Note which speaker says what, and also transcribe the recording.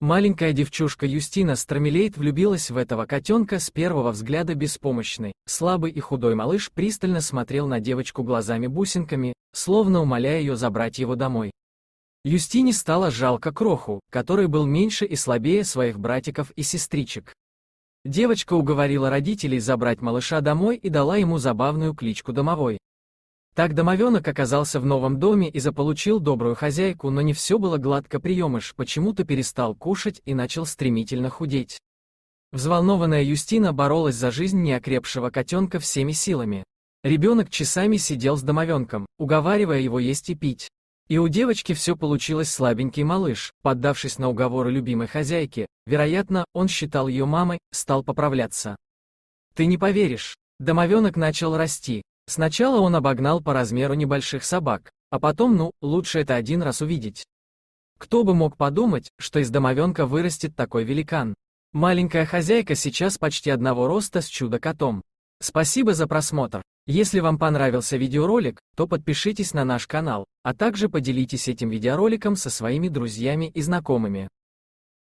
Speaker 1: Маленькая девчушка Юстина Страмилейт влюбилась в этого котенка с первого взгляда беспомощной. Слабый и худой малыш пристально смотрел на девочку глазами-бусинками, словно умоляя ее забрать его домой. Юстине стало жалко кроху, который был меньше и слабее своих братиков и сестричек. Девочка уговорила родителей забрать малыша домой и дала ему забавную кличку «Домовой». Так домовенок оказался в новом доме и заполучил добрую хозяйку, но не все было гладко приемыш, почему-то перестал кушать и начал стремительно худеть. Взволнованная Юстина боролась за жизнь неокрепшего котенка всеми силами. Ребенок часами сидел с домовенком, уговаривая его есть и пить. И у девочки все получилось слабенький малыш, поддавшись на уговоры любимой хозяйки, вероятно, он считал ее мамой, стал поправляться. Ты не поверишь, домовенок начал расти, Сначала он обогнал по размеру небольших собак, а потом, ну, лучше это один раз увидеть. Кто бы мог подумать, что из домовенка вырастет такой великан. Маленькая хозяйка сейчас почти одного роста с чудо-котом. Спасибо за просмотр. Если вам понравился видеоролик, то подпишитесь на наш канал, а также поделитесь этим видеороликом со своими друзьями и знакомыми.